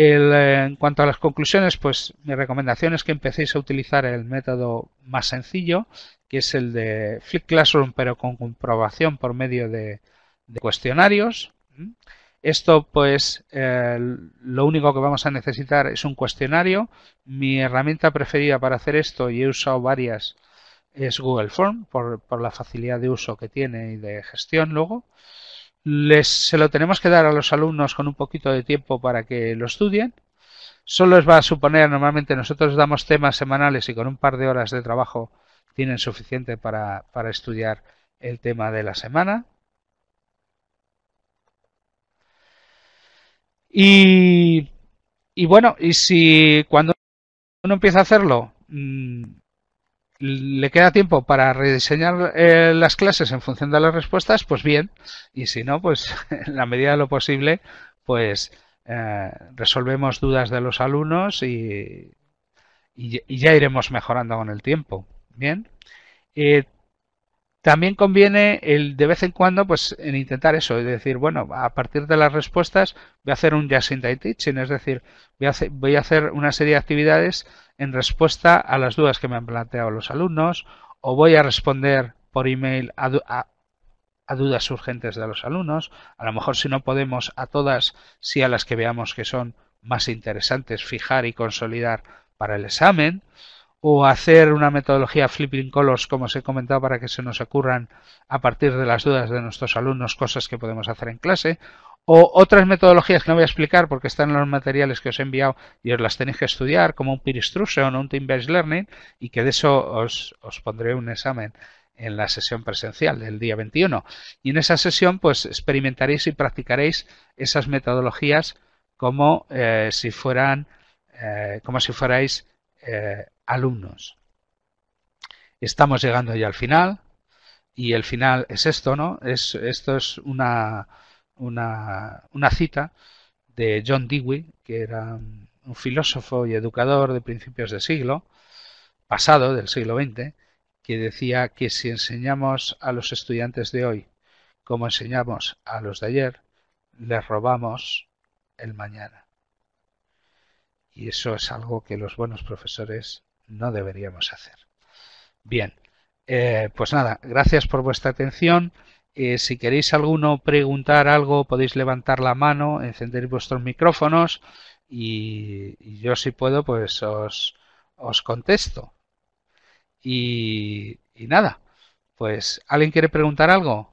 Eh, en cuanto a las conclusiones, pues mi recomendación es que empecéis a utilizar el método más sencillo, que es el de Flip Classroom, pero con comprobación por medio de, cuestionarios. Esto, pues, lo único que vamos a necesitar es un cuestionario. Mi herramienta preferida para hacer esto, y he usado varias, es Google Form, por, por la facilidad de uso que tiene y de gestión luego. Les, se lo tenemos que dar a los alumnos con un poquito de tiempo para que lo estudien. Solo les va a suponer, normalmente nosotros damos temas semanales y con un par de horas de trabajo tienen suficiente para, estudiar el tema de la semana. Y, y bueno, y si cuando uno empieza a hacerlo, mm, le queda tiempo para rediseñar eh, las clases en función de las respuestas, pues bien, y si no, pues en la medida de lo posible, pues eh, resolvemos dudas de los alumnos y, ya iremos mejorando con el tiempo. Bien. Eh, también conviene el de vez en cuando pues en intentar eso, es decir, bueno, a partir de las respuestas voy a hacer un just in time teaching, es decir, voy a, hacer, voy a hacer una serie de actividades en respuesta a las dudas que me han planteado los alumnos o voy a responder por email a, a, dudas urgentes de los alumnos, a lo mejor si no podemos a todas, si a las que veamos que son más interesantes fijar y consolidar para el examen o hacer una metodología flipping colors, como os he comentado, para que se nos ocurran a partir de las dudas de nuestros alumnos cosas que podemos hacer en clase, o otras metodologías que no voy a explicar porque están en los materiales que os he enviado y os las tenéis que estudiar, como un peer instruction o un team-based learning, y que de eso os, pondré un examen en la sesión presencial del día 21. Y en esa sesión pues experimentaréis y practicaréis esas metodologías como eh, si fueran, eh, como si fuerais eh, alumnos. Estamos llegando ya al final y el final es esto, ¿no? Es, esto es una, una, una cita de John Dewey, que era un filósofo y educador de principios de siglo, pasado del siglo XX, que decía que si enseñamos a los estudiantes de hoy como enseñamos a los de ayer, les robamos el mañana. Y eso es algo que los buenos profesores no deberíamos hacer. Bien, eh, pues nada, gracias por vuestra atención. Eh, si queréis alguno preguntar algo, podéis levantar la mano, encender vuestros micrófonos y, yo si puedo, pues os, os contesto. Y, y, nada, pues ¿alguien quiere preguntar algo?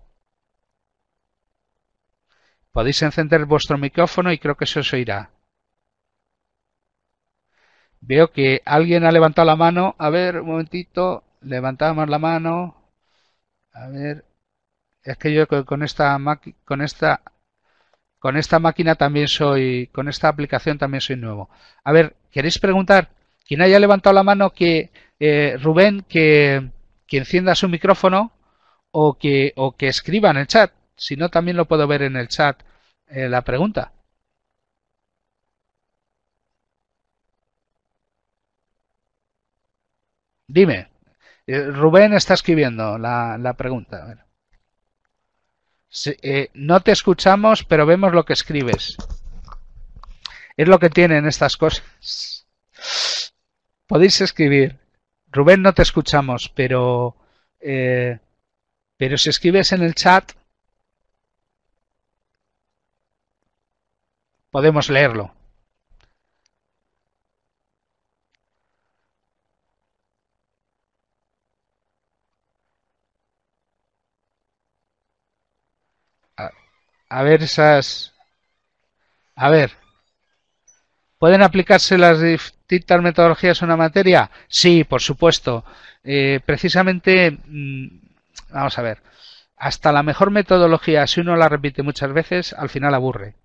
Podéis encender vuestro micrófono y creo que se os oirá. Veo que alguien ha levantado la mano. A ver, un momentito. Levantamos la mano. A ver. Es que yo con esta con esta con esta máquina también soy, con esta aplicación también soy nuevo. A ver, ¿queréis preguntar? Quien haya levantado la mano que eh, Rubén que, encienda su micrófono o que, o que escriba en el chat. Si no, también lo puedo ver en el chat eh, la pregunta. Dime. Eh, Rubén está escribiendo la, la pregunta. Eh, no te escuchamos, pero vemos lo que escribes. Es lo que tienen estas cosas. Podéis escribir. Rubén, no te escuchamos, pero, eh, pero si escribes en el chat, podemos leerlo. A ver esas... A ver. ¿Pueden aplicarse las distintas metodologías a una materia? Sí, por supuesto. Eh, precisamente, mm, vamos a ver, hasta la mejor metodología, si uno la repite muchas veces, al final aburre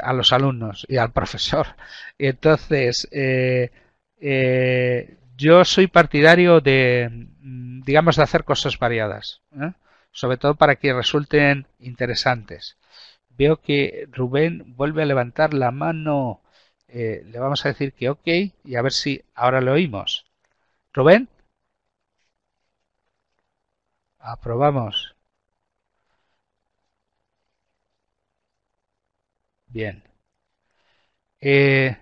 a los alumnos y al profesor. Entonces, eh, eh, yo soy partidario de, mm, digamos, de hacer cosas variadas sobre todo para que resulten interesantes. Veo que Rubén vuelve a levantar la mano. Eh, le vamos a decir que ok y a ver si ahora lo oímos. Rubén. Aprobamos. Bien. Eh,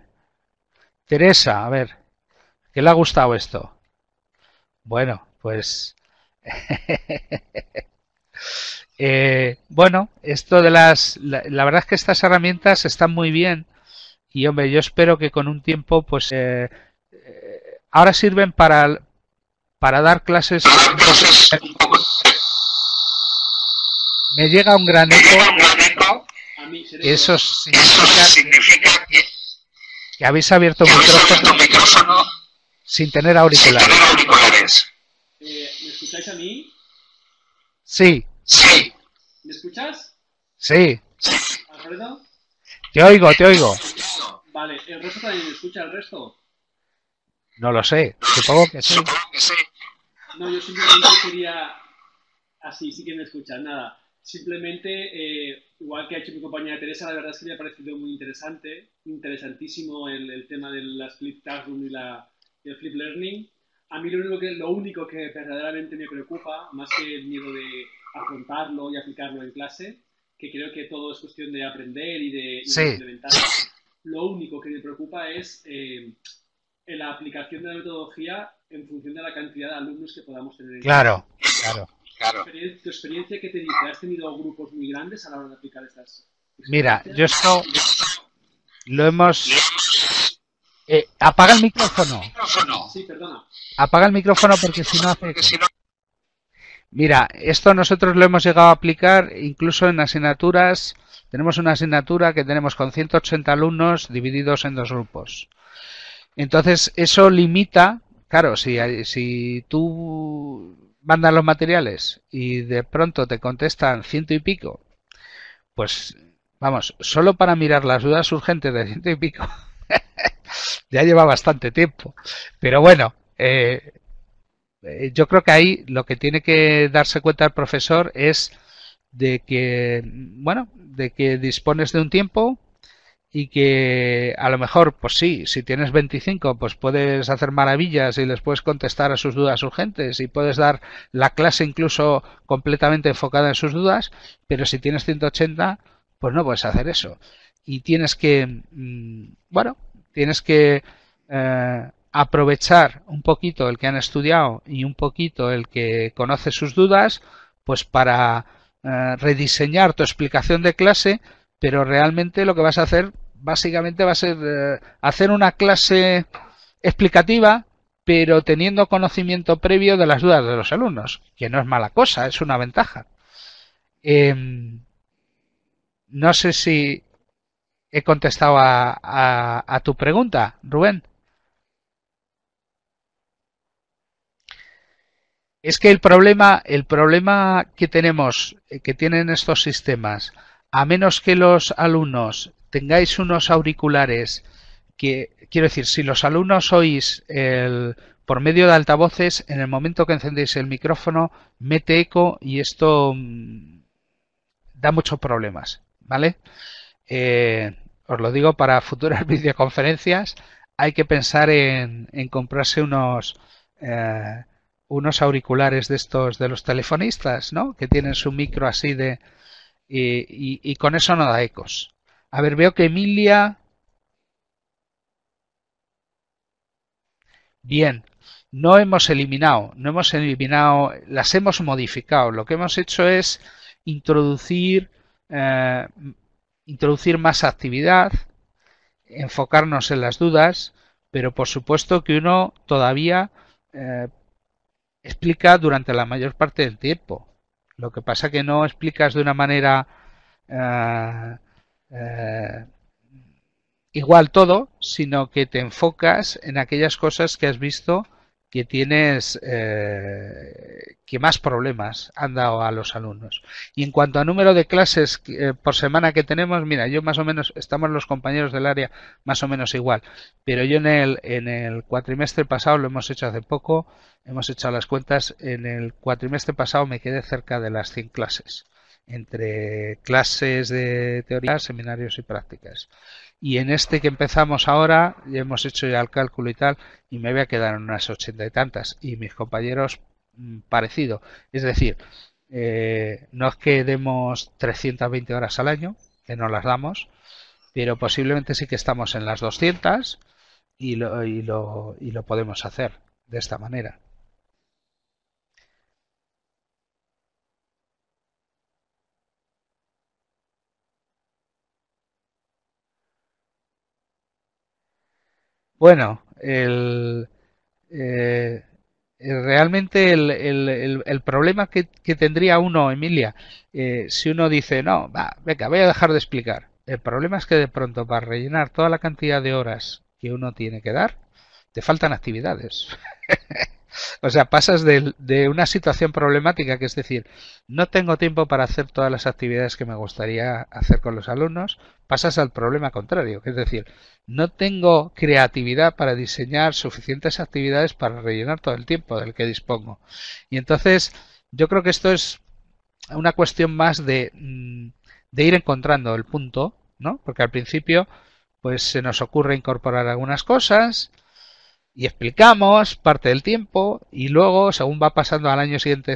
Teresa, a ver, ¿qué le ha gustado esto? Bueno, pues Eh, bueno, esto de las... La, verdad es que estas herramientas están muy bien y, hombre, yo espero que con un tiempo, pues... Eh, eh, ahora sirven para, para dar clases... Me llega un gran eco. Eso significa que, que habéis abierto un micrófono sin tener auriculares. Eh, ¿Me escucháis a mí? Sí. Sí. ¿Me escuchas? Sí. ¿Alfredo? Te oigo, te oigo. Vale, ¿el resto también me escucha el resto? No lo sé, supongo que sí. No, yo simplemente quería... Así, sí que me escuchas, nada. Simplemente, eh, igual que ha hecho mi compañera Teresa, la verdad es que me ha parecido muy interesante, interesantísimo el, tema de las flip classroom y, la, flip learning. A mí lo único que, lo único que verdaderamente me preocupa, más que el miedo de afrontarlo y aplicarlo en clase, que creo que todo es cuestión de aprender y de, implementar. Lo único que me preocupa es eh, la aplicación de la metodología en función de la cantidad de alumnos que podamos tener. claro, claro, ¿Tu experiencia que te dice? ¿Has tenido grupos muy grandes a la hora de aplicar estas? Mira, yo esto lo hemos... Eh, apaga el micrófono. Sí, perdona. Apaga el micrófono porque si no hace... Mira, esto nosotros lo hemos llegado a aplicar incluso en asignaturas. Tenemos una asignatura que tenemos con 180 alumnos divididos en dos grupos. Entonces, eso limita, claro, si, si tú mandas los materiales y de pronto te contestan ciento y pico, pues vamos, solo para mirar las dudas urgentes de ciento y pico, ya lleva bastante tiempo. Pero bueno, eh, eh, yo creo que ahí lo que tiene que darse cuenta el profesor es de que, bueno, de que dispones de un tiempo y que a lo mejor, pues sí, si tienes 25, pues puedes hacer maravillas y les puedes contestar a sus dudas urgentes y puedes dar la clase incluso completamente enfocada en sus dudas, pero si tienes 180, pues no puedes hacer eso. Y tienes que, mm, bueno, tienes que eh, aprovechar un poquito el que han estudiado y un poquito el que conoce sus dudas, pues para eh, rediseñar tu explicación de clase, pero realmente lo que vas a hacer básicamente va a ser eh, hacer una clase explicativa, pero teniendo conocimiento previo de las dudas de los alumnos, que no es mala cosa, es una ventaja. Em, no sé si he contestado a, a tu pregunta, Rubén. Es que el problema, el problema que tenemos, eh, que tienen estos sistemas, a menos que los alumnos tengáis unos auriculares que, quiero decir, si los alumnos oís el, por medio de altavoces, en el momento que encendéis el micrófono, mete eco y esto mm, da muchos problemas, ¿vale? Eh, os lo digo para futuras videoconferencias, hay que pensar en, comprarse unos eh, unos auriculares de estos de los telefonistas, ¿no? Que tienen su micro así de... Y, con eso no da ecos. A ver, veo que Emilia... Bien, no hemos eliminado, no hemos eliminado, las hemos modificado. Lo que hemos hecho es introducir, eh, introducir más actividad, enfocarnos en las dudas, pero por supuesto que uno todavía eh, explica durante la mayor parte del tiempo. Lo que pasa que no explicas de una manera eh, eh, igual todo, sino que te enfocas en aquellas cosas que has visto que tienes eh, más problemas han dado a los alumnos. Y en cuanto a número de clases eh, por semana que tenemos, mira, yo más o menos, estamos los compañeros del área más o menos igual, pero yo en el, en el cuatrimestre pasado, lo hemos hecho hace poco, hemos hecho las cuentas, en el cuatrimestre pasado me quedé cerca de las 100 clases, entre clases de teoría, seminarios y prácticas y en este que empezamos ahora, ya hemos hecho ya el cálculo y tal, y me voy a quedar en unas ochenta y tantas, y mis compañeros mm, parecido. Es decir, eh, no es que demos 320 horas al año, que no las damos, pero posiblemente sí que estamos en las 200 y lo, y lo, y lo podemos hacer de esta manera. Bueno, el, eh, eh, realmente el, problema que, tendría uno, Emilia, eh, si uno dice, no, va, venga, voy a dejar de explicar. El problema es que de pronto para rellenar toda la cantidad de horas que uno tiene que dar, te faltan actividades. O sea, pasas de, una situación problemática, que es decir, no tengo tiempo para hacer todas las actividades que me gustaría hacer con los alumnos, pasas al problema contrario, que es decir, no tengo creatividad para diseñar suficientes actividades para rellenar todo el tiempo del que dispongo. Y entonces, yo creo que esto es una cuestión más de, mm, de ir encontrando el punto, ¿no? Porque al principio, pues se nos ocurre incorporar algunas cosas, y explicamos parte del tiempo y luego, según va pasando al año siguiente,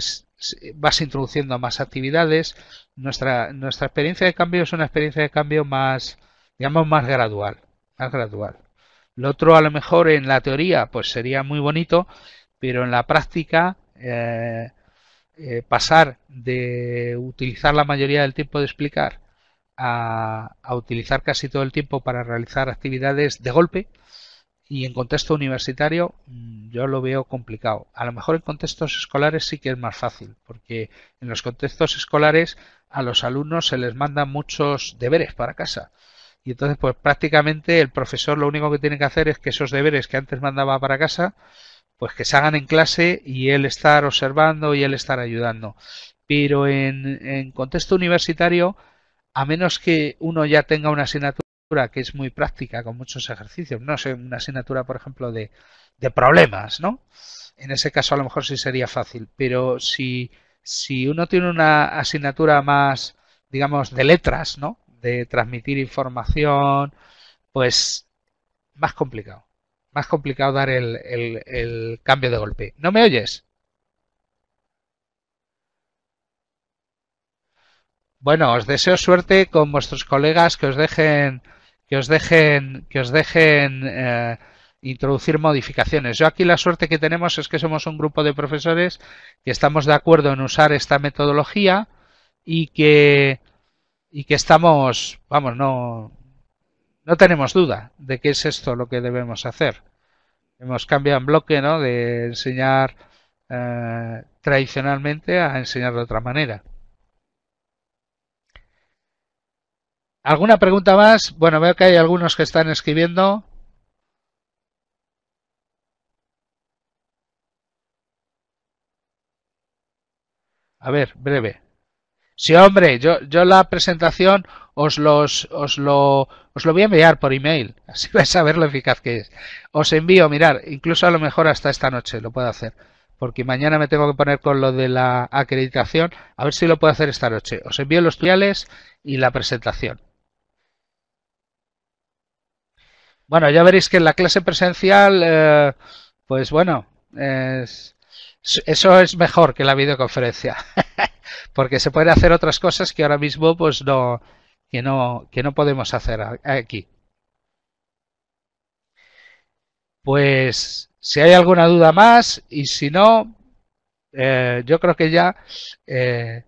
vas introduciendo más actividades. Nuestra, nuestra experiencia de cambio es una experiencia de cambio más, digamos, más gradual, más gradual. Lo otro a lo mejor en la teoría pues sería muy bonito, pero en la práctica eh, eh, pasar de utilizar la mayoría del tiempo de explicar a, a utilizar casi todo el tiempo para realizar actividades de golpe, y en contexto universitario mm, yo lo veo complicado. A lo mejor en contextos escolares sí que es más fácil, porque en los contextos escolares a los alumnos se les mandan muchos deberes para casa. Y entonces, pues prácticamente el profesor lo único que tiene que hacer es que esos deberes que antes mandaba para casa, pues que se hagan en clase y él estar observando y él estar ayudando. Pero en, en contexto universitario, a menos que uno ya tenga una asignatura, que es muy práctica con muchos ejercicios, no sé, una asignatura, por ejemplo, de, de problemas, ¿no? En ese caso a lo mejor sí sería fácil, pero si, uno tiene una asignatura más, digamos, de letras, ¿no? De transmitir información, pues más complicado, más complicado dar el, el cambio de golpe. ¿No me oyes? Bueno, os deseo suerte con vuestros colegas que os dejen que os dejen, que os dejen eh, introducir modificaciones. Yo aquí la suerte que tenemos es que somos un grupo de profesores que estamos de acuerdo en usar esta metodología y que, y que estamos, vamos, no, no tenemos duda de que es esto lo que debemos hacer. Hemos cambiado en bloque ¿no? de enseñar eh, tradicionalmente a enseñar de otra manera. ¿Alguna pregunta más? Bueno, veo que hay algunos que están escribiendo. A ver, breve. Sí, hombre, yo, yo la presentación os, los, os, lo, os lo voy a enviar por email, así vais a ver lo eficaz que es. Os envío, mirar, incluso a lo mejor hasta esta noche lo puedo hacer, porque mañana me tengo que poner con lo de la acreditación, a ver si lo puedo hacer esta noche. Os envío los tutoriales y la presentación. Bueno, ya veréis que en la clase presencial, eh, pues bueno, eso es mejor que la videoconferencia, porque se pueden hacer otras cosas que ahora mismo pues no, que no, que no podemos hacer aquí. Pues si hay alguna duda más y si no, eh, yo creo que ya eh,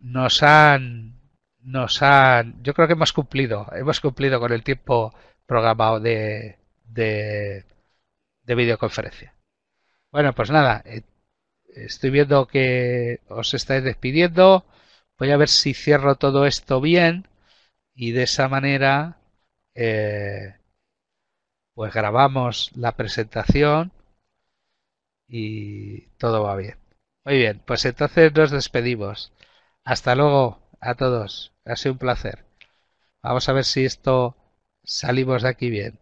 nos han, nos han, yo creo que hemos cumplido, hemos cumplido con el tiempo programado de, videoconferencia. Bueno, pues nada, eh, estoy viendo que os estáis despidiendo. Voy a ver si cierro todo esto bien y de esa manera eh, pues grabamos la presentación y todo va bien. Muy bien, pues entonces nos despedimos. Hasta luego a todos. Ha sido un placer. Vamos a ver si esto Salimos de aquí bien.